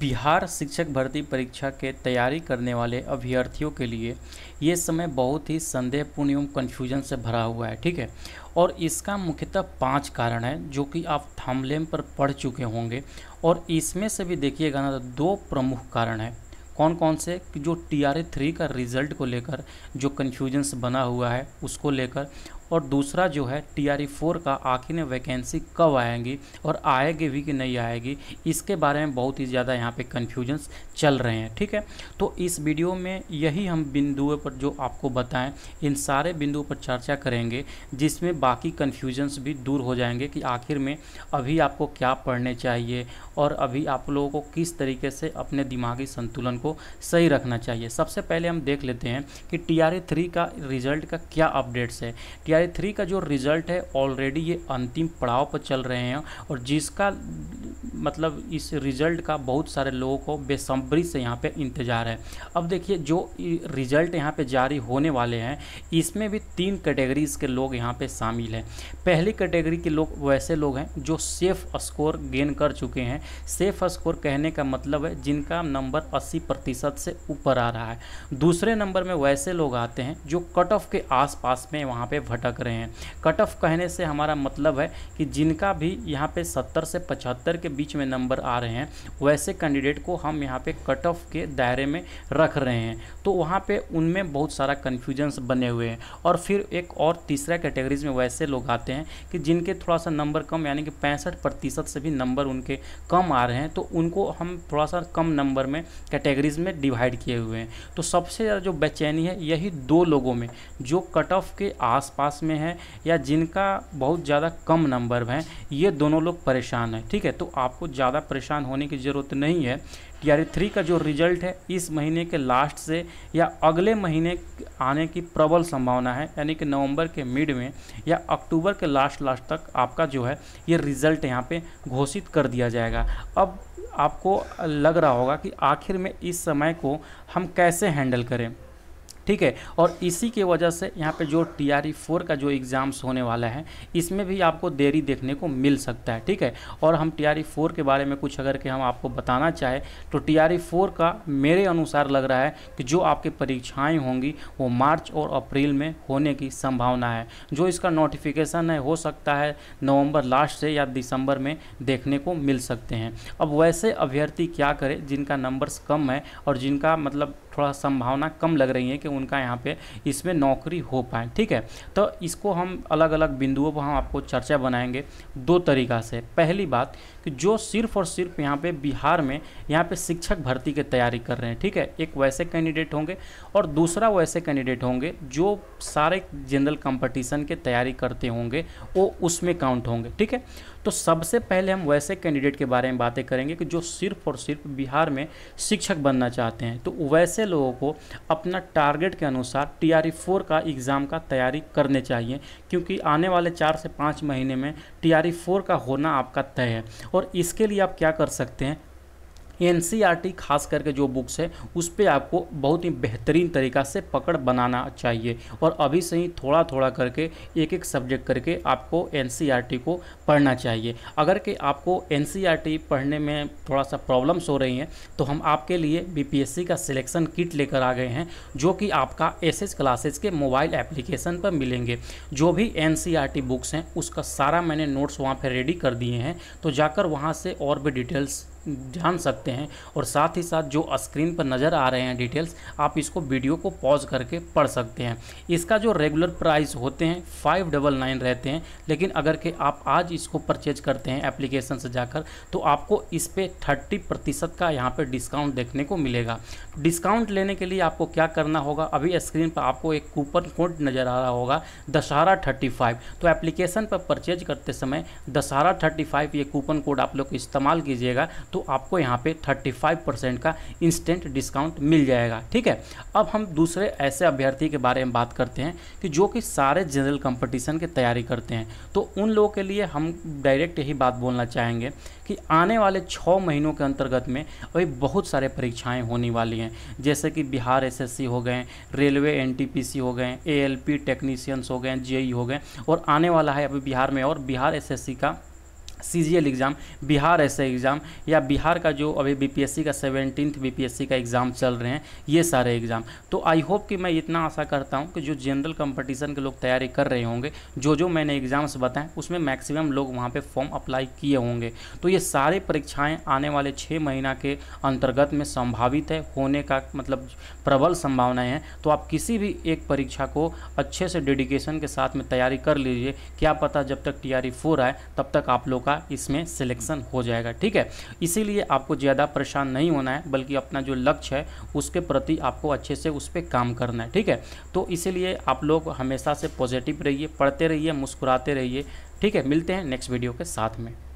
बिहार शिक्षक भर्ती परीक्षा के तैयारी करने वाले अभ्यर्थियों के लिए ये समय बहुत ही संदेहपूर्ण एवं कन्फ्यूजन से भरा हुआ है ठीक है और इसका मुख्यतः पांच कारण है जो कि आप थामलेम पर पढ़ चुके होंगे और इसमें से भी देखिएगा ना तो दो प्रमुख कारण है कौन कौन से जो टी आर ए थ्री का रिज़ल्ट को लेकर जो कन्फ्यूजन्स बना हुआ है उसको लेकर और दूसरा जो है टी आर ई फोर का आखिर में वैकेंसी कब आएंगी और आएगी भी कि नहीं आएगी इसके बारे में बहुत ही ज़्यादा यहाँ पे कन्फ्यूजन्स चल रहे हैं ठीक है तो इस वीडियो में यही हम बिंदुओं पर जो आपको बताएं इन सारे बिंदुओं पर चर्चा करेंगे जिसमें बाकी कन्फ्यूजन्स भी दूर हो जाएंगे कि आखिर में अभी आपको क्या पढ़ने चाहिए और अभी आप लोगों को किस तरीके से अपने दिमागी संतुलन को सही रखना चाहिए सबसे पहले हम देख लेते हैं कि टी आर थ्री का रिजल्ट का क्या अपडेट्स है टी अध्याय थ्री का जो रिजल्ट है ऑलरेडी ये अंतिम पड़ाव पर चल रहे हैं और जिसका मतलब इस रिजल्ट का बहुत सारे लोगों को बेसब्री से यहाँ पे इंतज़ार है अब देखिए जो रिजल्ट यहाँ पे जारी होने वाले हैं इसमें भी तीन कैटेगरीज़ के लोग यहाँ पे शामिल हैं पहली कैटेगरी के लोग वैसे लोग हैं जो सेफ़ स्कोर गेन कर चुके हैं सेफ़ स्कोर कहने का मतलब है जिनका नंबर अस्सी प्रतिशत से ऊपर आ रहा है दूसरे नंबर में वैसे लोग आते हैं जो कट ऑफ के आस में वहाँ पर भटक लग रहे हैं कट ऑफ कहने से हमारा मतलब है कि जिनका भी यहाँ पे 70 से 75 के बीच में नंबर आ रहे हैं वैसे कैंडिडेट को हम यहाँ पे कट ऑफ के दायरे में रख रहे हैं तो वहाँ पे उनमें बहुत सारा कन्फ्यूजन्स बने हुए हैं और फिर एक और तीसरा कैटेगरीज में वैसे लोग आते हैं कि जिनके थोड़ा सा नंबर कम यानी कि पैंसठ प्रतिशत से भी नंबर उनके कम आ रहे हैं तो उनको हम थोड़ा सा कम नंबर में कैटेगरीज में डिवाइड किए हुए हैं तो सबसे ज़्यादा जो बेचैनी है यही दो लोगों में जो कट ऑफ के आसपास पास में है या जिनका बहुत ज़्यादा कम नंबर हैं ये दोनों लोग परेशान हैं ठीक है तो आपको ज़्यादा परेशान होने की ज़रूरत नहीं है टी आर थ्री का जो रिजल्ट है इस महीने के लास्ट से या अगले महीने आने की प्रबल संभावना है यानी कि नवंबर के मिड में या अक्टूबर के लास्ट लास्ट तक आपका जो है ये रिज़ल्ट यहाँ पे घोषित कर दिया जाएगा अब आपको लग रहा होगा कि आखिर में इस समय को हम कैसे हैंडल करें ठीक है और इसी के वजह से यहाँ पे जो टी आर ई फोर का जो एग्ज़ाम्स होने वाला है इसमें भी आपको देरी देखने को मिल सकता है ठीक है और हम टी आर ई फोर के बारे में कुछ अगर के हम आपको बताना चाहें तो टी आर ई फोर का मेरे अनुसार लग रहा है कि जो आपकी परीक्षाएँ होंगी वो मार्च और अप्रैल में होने की संभावना है जो इसका नोटिफिकेशन है हो सकता है नवम्बर लास्ट से या दिसंबर में देखने को मिल सकते हैं अब वैसे अभ्यर्थी क्या करें जिनका नंबर्स कम है और जिनका मतलब थोड़ा संभावना कम लग रही है कि उनका यहाँ पे इसमें नौकरी हो पाए ठीक है तो इसको हम अलग अलग बिंदुओं पर हम आपको चर्चा बनाएंगे दो तरीका से पहली बात कि जो सिर्फ और सिर्फ यहाँ पे बिहार में यहाँ पे शिक्षक भर्ती की तैयारी कर रहे हैं ठीक है एक वैसे कैंडिडेट होंगे और दूसरा वैसे कैंडिडेट होंगे जो सारे जनरल कंपटीशन के तैयारी करते होंगे वो उसमें काउंट होंगे ठीक है तो सबसे पहले हम वैसे कैंडिडेट के बारे में बातें करेंगे कि जो सिर्फ और सिर्फ बिहार में शिक्षक बनना चाहते हैं तो वैसे लोगों को अपना टारगेट के अनुसार टी आर फोर का एग्ज़ाम का तैयारी करने चाहिए क्योंकि आने वाले चार से पाँच महीने में टी आर फोर का होना आपका तय है और इसके लिए आप क्या कर सकते हैं एन खास करके जो बुक्स है उस पर आपको बहुत ही बेहतरीन तरीका से पकड़ बनाना चाहिए और अभी से ही थोड़ा थोड़ा करके एक एक सब्जेक्ट करके आपको एन को पढ़ना चाहिए अगर कि आपको एन पढ़ने में थोड़ा सा प्रॉब्लम्स हो रही हैं तो हम आपके लिए बी का सिलेक्शन किट लेकर आ गए हैं जो कि आपका एस क्लासेस के मोबाइल एप्लीकेशन पर मिलेंगे जो भी एन बुक्स हैं उसका सारा मैंने नोट्स वहाँ पर रेडी कर दिए हैं तो जाकर वहाँ से और भी डिटेल्स जान सकते हैं और साथ ही साथ जो स्क्रीन पर नज़र आ रहे हैं डिटेल्स आप इसको वीडियो को पॉज करके पढ़ सकते हैं इसका जो रेगुलर प्राइस होते हैं फाइव डबल नाइन रहते हैं लेकिन अगर के आप आज इसको परचेज करते हैं एप्लीकेशन से जाकर तो आपको इस पर थर्टी प्रतिशत का यहाँ पर डिस्काउंट देखने को मिलेगा डिस्काउंट लेने के लिए आपको क्या करना होगा अभी स्क्रीन पर आपको एक कूपन कोड नज़र आ रहा होगा दशहरा थर्टी फाइव तो एप्लीकेशन पर परचेज करते समय दशहरा थर्टी फाइव ये कूपन कोड आप लोग इस्तेमाल कीजिएगा तो आपको यहाँ पे 35 परसेंट का इंस्टेंट डिस्काउंट मिल जाएगा ठीक है अब हम दूसरे ऐसे अभ्यर्थी के बारे में बात करते हैं कि जो कि सारे जनरल कंपटीशन की तैयारी करते हैं तो उन लोगों के लिए हम डायरेक्ट यही बात बोलना चाहेंगे कि आने वाले छः महीनों के अंतर्गत में अभी बहुत सारे परीक्षाएं होने वाली हैं जैसे कि बिहार एसएससी हो गए रेलवे एनटीपीसी हो गए एएलपी टेक्नीशियंस हो गए जेई e हो गए और आने वाला है अभी बिहार में और बिहार एसएससी का सी एग्ज़ाम बिहार ऐसे एग्ज़ाम या बिहार का जो अभी बीपीएससी का एस बीपीएससी का एग्ज़ाम चल रहे हैं ये सारे एग्ज़ाम तो आई होप कि मैं इतना आशा करता हूँ कि जो जनरल कंपटीशन के लोग तैयारी कर रहे होंगे जो जो मैंने एग्ज़ाम्स बताएं उसमें मैक्सिमम लोग वहाँ पर फॉर्म अप्लाई किए होंगे तो ये सारे परीक्षाएँ आने वाले छः महीना के अंतर्गत में संभावित है होने का मतलब प्रबल संभावनाएँ हैं तो आप किसी भी एक परीक्षा को अच्छे से डेडिकेशन के साथ में तैयारी कर लीजिए क्या पता जब तक टी आर फोर आए तब तक आप लोग का आपका इसमें सिलेक्शन हो जाएगा ठीक है इसीलिए आपको ज़्यादा परेशान नहीं होना है बल्कि अपना जो लक्ष्य है उसके प्रति आपको अच्छे से उस पर काम करना है ठीक है तो इसीलिए आप लोग हमेशा से पॉजिटिव रहिए पढ़ते रहिए मुस्कुराते रहिए ठीक है मिलते हैं नेक्स्ट वीडियो के साथ में